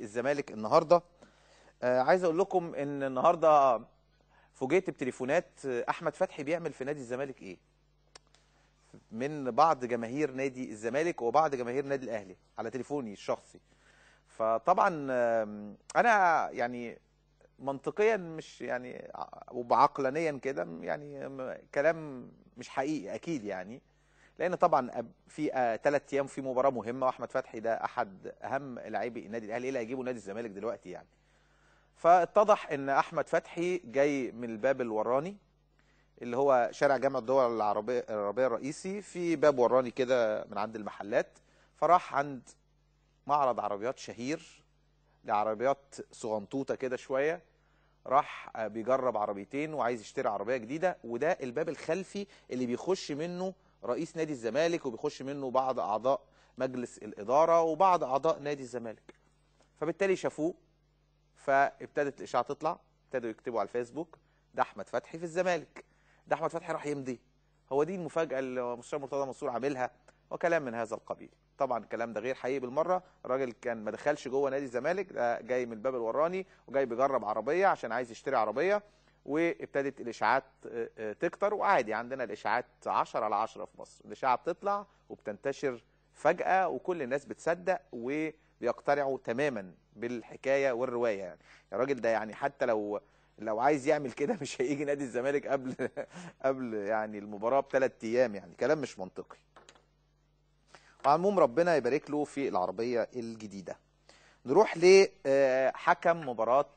الزمالك النهارده آه عايز اقول لكم ان النهارده فوجئت بتليفونات آه، احمد فتحي بيعمل في نادي الزمالك ايه من بعض جماهير نادي الزمالك وبعض جماهير نادي الاهلي على تليفوني الشخصي فطبعا انا يعني منطقيا مش يعني آه، وبعقلانيا كده يعني كلام مش حقيقي اكيد يعني لان طبعا في ثلاث آه، ايام في مباراه مهمه واحمد فتحي ده احد اهم لاعبي النادي الاهلي ايه اللي هيجيبه نادي الزمالك دلوقتي يعني فاتضح ان احمد فتحي جاي من الباب الوراني اللي هو شارع جامع الدول العربيه العربيه الرئيسي في باب وراني كده من عند المحلات فراح عند معرض عربيات شهير لعربيات صغنطوطه كده شويه راح آه، بيجرب عربيتين وعايز يشتري عربيه جديده وده الباب الخلفي اللي بيخش منه رئيس نادي الزمالك وبيخش منه بعض اعضاء مجلس الاداره وبعض اعضاء نادي الزمالك فبالتالي شافوه فابتدت الاشاعه تطلع ابتدوا يكتبوا على الفيسبوك ده احمد فتحي في الزمالك ده احمد فتحي راح يمضي هو دي المفاجاه اللي مستشار مرتضى منصور عاملها وكلام من هذا القبيل طبعا الكلام ده غير حقيقي بالمره الراجل كان ما دخلش جوه نادي الزمالك ده جاي من الباب الوراني وجاي بيجرب عربيه عشان عايز يشتري عربيه وابتدت الاشاعات آه، آه، تكتر وعادي عندنا الاشاعات 10 على 10 في مصر الاشاعه بتطلع وبتنتشر فجاه وكل الناس بتصدق وبيقتنعوا تماما بالحكايه والروايه يعني الراجل ده يعني حتى لو لو عايز يعمل كده مش هيجي نادي الزمالك قبل قبل يعني المباراه بثلاث ايام يعني كلام مش منطقي وعلى ربنا يبارك له في العربيه الجديده نروح لحكم آه، مباراه